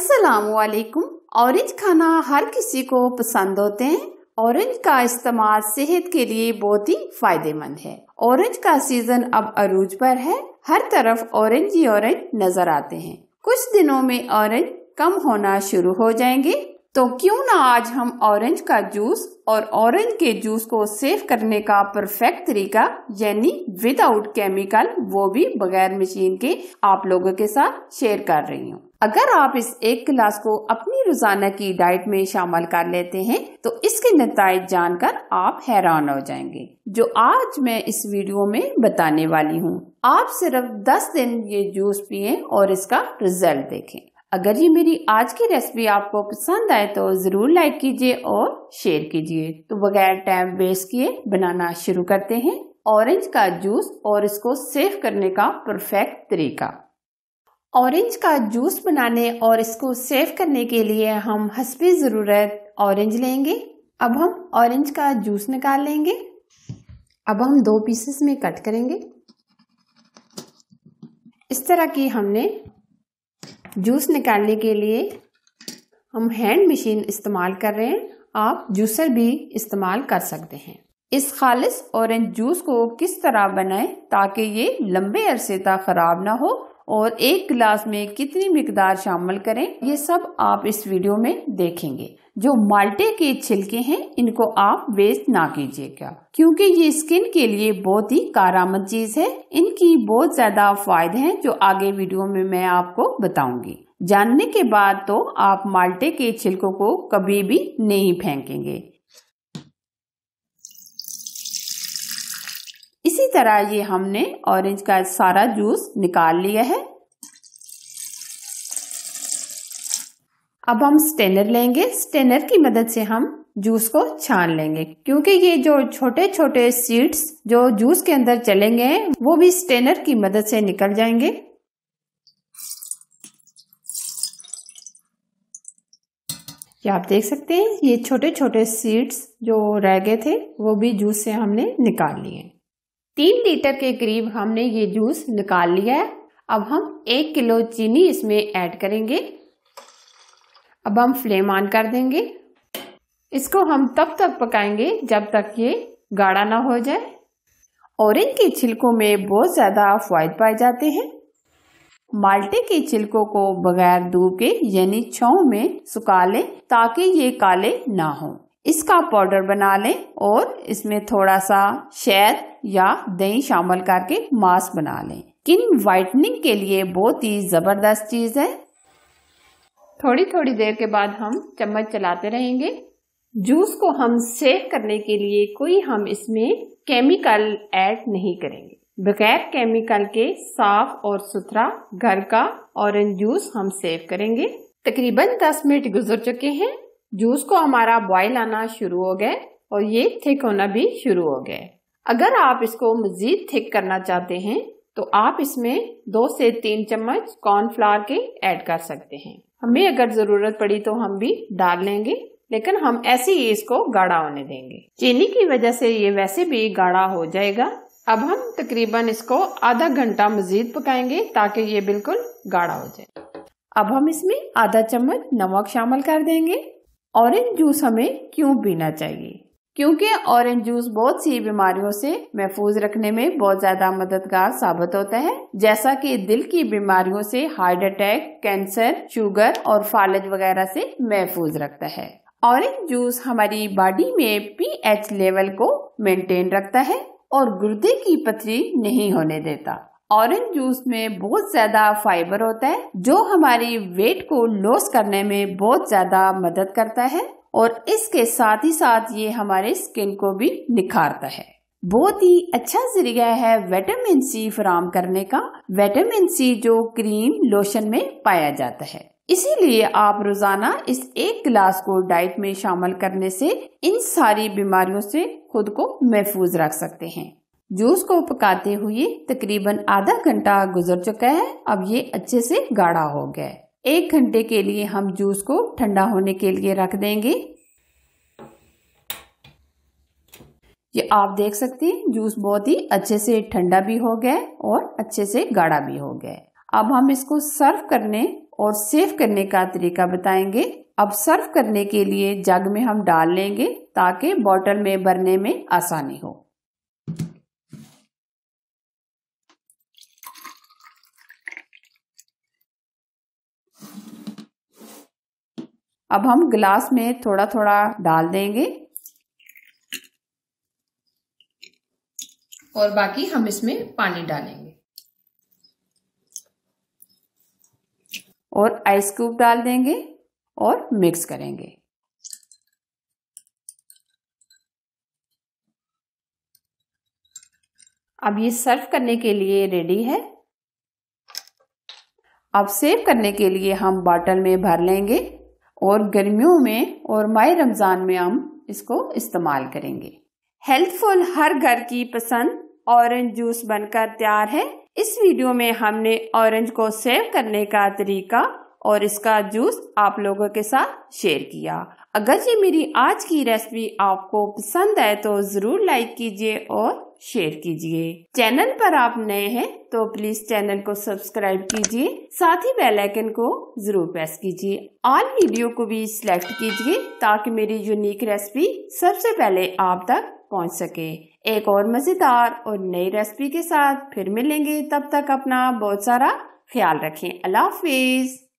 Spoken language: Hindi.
असलकुम ऑरेंज खाना हर किसी को पसंद होते हैं ऑरेंज का इस्तेमाल सेहत के लिए बहुत ही फायदेमंद है ऑरेंज का सीजन अब अरूज पर है हर तरफ ऑरेंज ही ऑरेंज नजर आते हैं कुछ दिनों में ऑरेंज कम होना शुरू हो जाएंगे तो क्यों ना आज हम ऑरेंज का जूस और ऑरेंज के जूस को सेव करने का परफेक्ट तरीका यानी विदाउट केमिकल वो भी बगैर मशीन के आप लोगों के साथ शेयर कर रही हूँ अगर आप इस एक गिलास को अपनी रोजाना की डाइट में शामिल कर लेते हैं तो इसके नतज जानकर आप हैरान हो जाएंगे जो आज मैं इस वीडियो में बताने वाली हूँ आप सिर्फ 10 दिन ये जूस पिए और इसका रिजल्ट देखें अगर ये मेरी आज की रेसिपी आपको पसंद आए तो जरूर लाइक कीजिए और शेयर कीजिए तो बगैर टाइम वेस्ट किए बनाना शुरू करते हैं ऑरेंज का जूस और इसको सेव करने का परफेक्ट तरीका ऑरेंज का जूस बनाने और इसको सेव करने के लिए हम हंसबी ज़रूरत ऑरेंज लेंगे अब हम ऑरेंज का जूस निकाल लेंगे अब हम दो पीसेस में कट करेंगे इस तरह की हमने जूस निकालने के लिए हम हैंड मशीन इस्तेमाल कर रहे हैं आप जूसर भी इस्तेमाल कर सकते हैं इस खालिस ऑरेंज जूस को किस तरह बनाएं ताकि ये लंबे अरसे तक ख़राब ना हो और एक गिलास में कितनी मकदार शामिल करें ये सब आप इस वीडियो में देखेंगे जो माल्टे के छिलके हैं इनको आप वेस्ट ना कीजिएगा क्योंकि ये स्किन के लिए बहुत ही कारामद चीज है इनकी बहुत ज्यादा फायदे हैं जो आगे वीडियो में मैं आपको बताऊंगी जानने के बाद तो आप माल्टे के छिलकों को कभी भी नहीं फेंकेंगे तरह ये हमने ऑरेंज का सारा जूस निकाल लिया है अब हम स्टेनर लेंगे स्टेनर की मदद से हम जूस को छान लेंगे क्योंकि ये जो छोटे छोटे सीड्स जो जूस के अंदर चलेंगे वो भी स्टेनर की मदद से निकल जाएंगे क्या आप देख सकते हैं ये छोटे छोटे सीड्स जो रह गए थे वो भी जूस से हमने निकाल लिए तीन लीटर के करीब हमने ये जूस निकाल लिया है अब हम एक किलो चीनी इसमें ऐड करेंगे अब हम फ्लेम ऑन कर देंगे इसको हम तब तक पकाएंगे जब तक ये गाढ़ा ना हो जाए ऑरेंज के छिलकों में बहुत ज़्यादा फवाद पाए जाते हैं माल्टे के छिलकों को बगैर धूप के यानी छाँव में सुखा लें ताकि ये काले ना हों इसका पाउडर बना लें और इसमें थोड़ा सा शहद या दही शामिल करके मास्क बना लें किन वाइटनिंग के लिए बहुत ही ज़बरदस्त चीज़ है थोड़ी थोड़ी देर के बाद हम चम्मच चलाते रहेंगे जूस को हम सेव करने के लिए कोई हम इसमें केमिकल ऐड नहीं करेंगे बगैर केमिकल के साफ और सुथरा घर का ऑरेंज जूस हम सेव करेंगे तकरीबन 10 मिनट गुजर चुके हैं जूस को हमारा बॉयल आना शुरू हो गए और ये थिक होना भी शुरू हो गए अगर आप इसको मजीद थिक करना चाहते हैं तो आप इसमें दो से तीन चम्मच कॉर्नफ्लावर के ऐड कर सकते हैं हमें अगर जरूरत पड़ी तो हम भी डाल लेंगे लेकिन हम ऐसे ही इसको गाढ़ा होने देंगे चीनी की वजह से ये वैसे भी गाढ़ा हो जाएगा अब हम तकरीबन इसको आधा घंटा मजीद पकाएंगे ताकि ये बिल्कुल गाढ़ा हो जाए अब हम इसमें आधा चम्मच नमक शामिल कर देंगे ऑरेंज जूस हमें क्यों पीना चाहिए क्योंकि ऑरेंज जूस बहुत सी बीमारियों से महफूज रखने में बहुत ज्यादा मददगार साबित होता है जैसा कि दिल की बीमारियों से हार्ट अटैक कैंसर शुगर और फालज वगैरह से महफूज रखता है ऑरेंज जूस हमारी बॉडी में पीएच लेवल को मेंटेन रखता है और गुर्दे की पथरी नहीं होने देता ऑरेंज जूस में बहुत ज्यादा फाइबर होता है जो हमारी वेट को लॉस करने में बहुत ज्यादा मदद करता है और इसके साथ ही साथ ये हमारे स्किन को भी निखारता है बहुत ही अच्छा जरिया है विटामिन सी फराम करने का विटामिन सी जो क्रीम लोशन में पाया जाता है इसीलिए आप रोजाना इस एक गिलास को डाइट में शामिल करने से इन सारी बीमारियों से खुद को महफूज रख सकते हैं जूस को पकाते हुए तकरीबन आधा घंटा गुजर चुका है अब ये अच्छे से गाढ़ा हो गया है एक घंटे के लिए हम जूस को ठंडा होने के लिए रख देंगे ये आप देख सकते हैं जूस बहुत ही अच्छे से ठंडा भी हो गया और अच्छे से गाढ़ा भी हो गया अब हम इसको सर्व करने और सेव करने का तरीका बताएंगे अब सर्व करने के लिए जग में हम डाल लेंगे ताकि बॉटल में भरने में आसानी हो अब हम ग्लास में थोड़ा थोड़ा डाल देंगे और बाकी हम इसमें पानी डालेंगे और आइस क्यूब डाल देंगे और मिक्स करेंगे अब ये सर्व करने के लिए रेडी है अब सेव करने के लिए हम बॉटल में भर लेंगे और गर्मियों में और माह रमज़ान में हम इसको इस्तेमाल करेंगे हेल्थफुल हर घर की पसंद ऑरेंज जूस बनकर तैयार है इस वीडियो में हमने ऑरेंज को सेव करने का तरीका और इसका जूस आप लोगों के साथ शेयर किया अगर ये मेरी आज की रेसिपी आपको पसंद आए तो ज़रूर लाइक कीजिए और शेयर कीजिए चैनल पर आप नए हैं तो प्लीज चैनल को सब्सक्राइब कीजिए साथ ही बेल आइकन को जरूर प्रेस कीजिए ऑल वीडियो को भी सिलेक्ट कीजिए ताकि मेरी यूनिक रेसिपी सबसे पहले आप तक पहुंच सके एक और मजेदार और नई रेसिपी के साथ फिर मिलेंगे तब तक अपना बहुत सारा ख्याल रखें अल्लाह हाफिज़